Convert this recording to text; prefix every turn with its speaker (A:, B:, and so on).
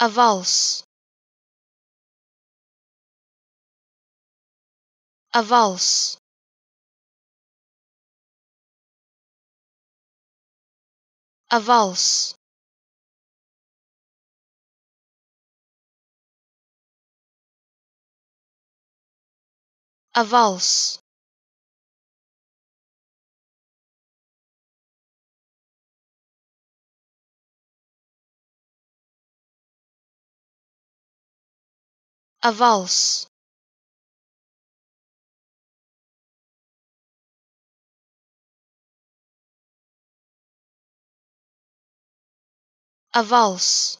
A: A valse. A valse. A valse. A valse. A valse A valse